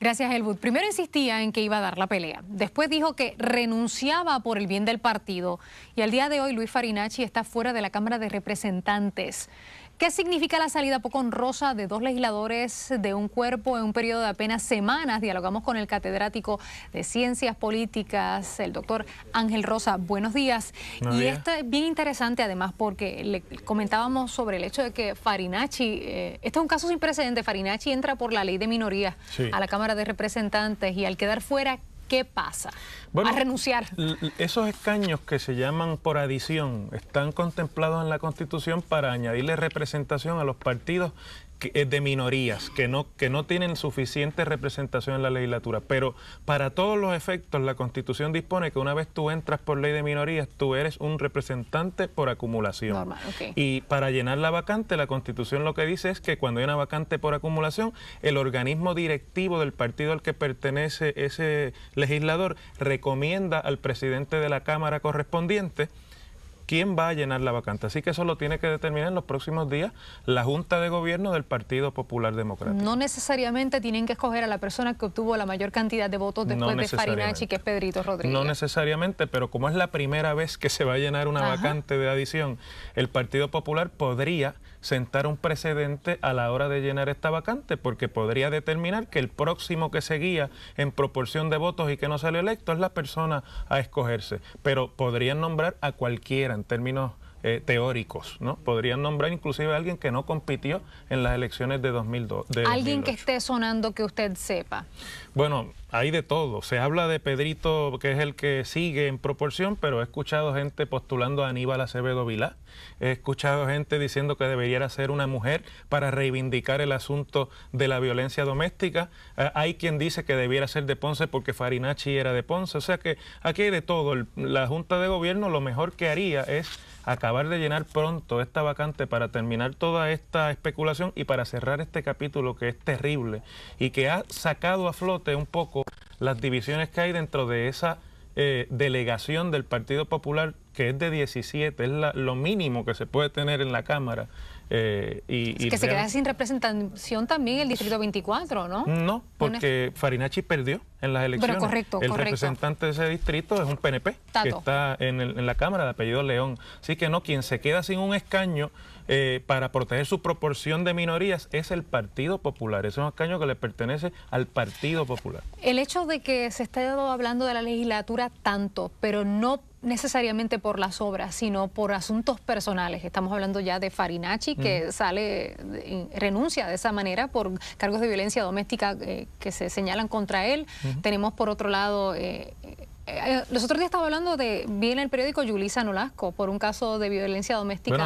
Gracias, Elwood. Primero insistía en que iba a dar la pelea. Después dijo que renunciaba por el bien del partido. Y al día de hoy, Luis Farinacci está fuera de la Cámara de Representantes. ¿Qué significa la salida poco Rosa de dos legisladores de un cuerpo en un periodo de apenas semanas? Dialogamos con el catedrático de Ciencias Políticas, el doctor Ángel Rosa. Buenos días. y esto es bien interesante además porque le comentábamos sobre el hecho de que Farinacci, eh, esto es un caso sin precedente, Farinacci entra por la ley de minorías a la Cámara de Representantes y al quedar fuera ¿qué pasa? a renunciar. Esos escaños que se llaman por adición están contemplados en la Constitución para añadirle representación a los partidos de minorías que no, que no tienen suficiente representación en la legislatura. Pero para todos los efectos, la Constitución dispone que una vez tú entras por ley de minorías, tú eres un representante por acumulación. Y para llenar la vacante, la Constitución lo que dice es que cuando hay una vacante por acumulación, el organismo directivo del partido al que pertenece ese legislador recomienda al presidente de la Cámara correspondiente quién va a llenar la vacante. Así que eso lo tiene que determinar en los próximos días la Junta de Gobierno del Partido Popular Democrático. No necesariamente tienen que escoger a la persona que obtuvo la mayor cantidad de votos después de Farinacci, que es Pedrito Rodríguez. No necesariamente, pero como es la primera vez que se va a llenar una vacante de adición, el Partido Popular podría sentar un precedente a la hora de llenar esta vacante, porque podría determinar que el próximo que seguía en proporción de votos y que no salió electo es la persona a escogerse. Pero podrían nombrar a cualquiera en términos eh, teóricos, ¿no? Podrían nombrar inclusive a alguien que no compitió en las elecciones de 2002. De alguien que esté sonando que usted sepa. Bueno, hay de todo. Se habla de Pedrito, que es el que sigue en proporción, pero he escuchado gente postulando a Aníbal Acevedo Vilá. He escuchado gente diciendo que debería ser una mujer para reivindicar el asunto de la violencia doméstica. Eh, hay quien dice que debiera ser de Ponce porque Farinacci era de Ponce. O sea que aquí hay de todo. la Junta de Gobierno lo mejor que haría es acabar de llenar pronto esta vacante para terminar toda esta especulación y para cerrar este capítulo que es terrible y que ha sacado a flote un poco las divisiones que hay dentro de esa eh, delegación del Partido Popular que es de 17, es lo mínimo que se puede tener en la Cámara. Eh, y, es que se queda sin representación también el Distrito 24, ¿no? No, porque Farinachi perdió en las elecciones. Pero correcto, el representante de ese distrito es un PNP que está en, la Cámara de apellido León. Así que no, quien se queda sin un escaño eh, para proteger su proporción de minorías es el Partido Popular. Es un escaño que le pertenece al Partido Popular. El hecho de que se esté hablando de la legislatura tanto, pero no necesariamente por las obras, sino por asuntos personales. Estamos hablando ya de Farinacci, que sale, renuncia de esa manera por cargos de violencia doméstica eh, que se señalan contra él. Tenemos por otro lado... Eh, eh, los otros días estaba hablando de, viene el periódico Yulisa Nolasco por un caso de violencia doméstica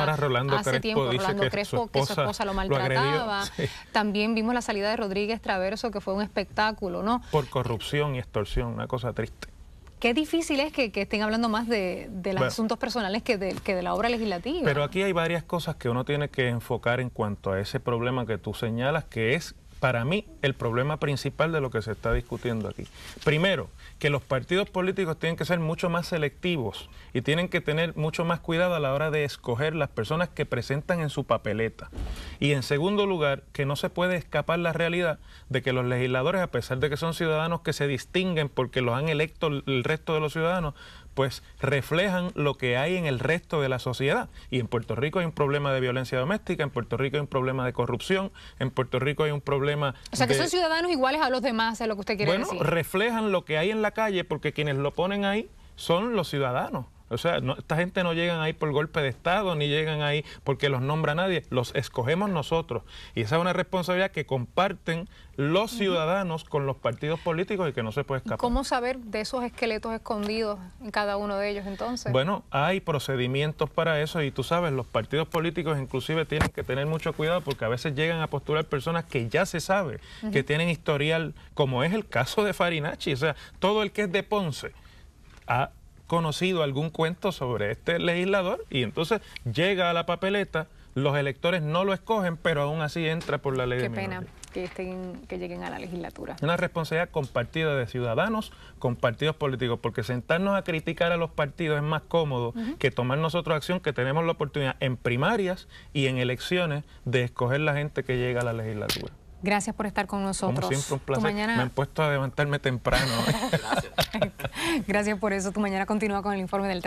hace tiempo, Rolando que Crespo, que su esposa lo maltrataba. También vimos la salida de Rodríguez Traverso, que fue un espectáculo, ¿no? Por corrupción y extorsión, una cosa triste qué difícil es que, estén hablando más de, los asuntos personales que de, que de la obra legislativa. Pero aquí hay varias cosas que uno tiene que enfocar en cuanto a ese problema que tú señalas, que es para mí el problema principal de lo que se está discutiendo aquí. Primero, que los partidos políticos tienen que ser mucho más selectivos y tienen que tener mucho más cuidado a la hora de escoger las personas que presentan en su papeleta. Y en segundo lugar, que no se puede escapar la realidad de que los legisladores, a pesar de que son ciudadanos que se distinguen porque los han electo el resto de los ciudadanos, pues reflejan lo que hay en el resto de la sociedad. Y en Puerto Rico hay un problema de violencia doméstica, en Puerto Rico hay un problema de corrupción, en Puerto Rico hay un problema o sea, que son ciudadanos iguales a los demás, es lo que usted quiere decir. Bueno, reflejan lo que hay en la calle porque quienes lo ponen ahí son los ciudadanos. O sea, no, esta gente no llegan ahí por golpe de Estado, ni llegan ahí porque los nombra nadie, los escogemos nosotros. Y esa es una responsabilidad que comparten los ciudadanos con los partidos políticos y que no se puede escapar. ¿Cómo saber de esos esqueletos escondidos en cada uno de ellos entonces? Bueno, hay procedimientos para eso y tú sabes, los partidos políticos inclusive tienen que tener mucho cuidado porque a veces llegan a postular personas que ya se sabe que tienen historial, como es el caso de Farinacci, o sea, todo el que es de Ponce. A, conocido algún cuento sobre este legislador y entonces llega a la papeleta, los electores no lo escogen, pero aún así entra por la ley Qué pena que, lleguen a la legislatura. Una responsabilidad compartida de ciudadanos con partidos políticos, porque sentarnos a criticar a los partidos es más cómodo que tomar nosotros acción, que tenemos la oportunidad en primarias y en elecciones de escoger la gente que llega a la legislatura. Gracias por estar con nosotros. siempre, un placer. Me han puesto a levantarme temprano. Gracias. Gracias por eso. Tu mañana continúa con el informe del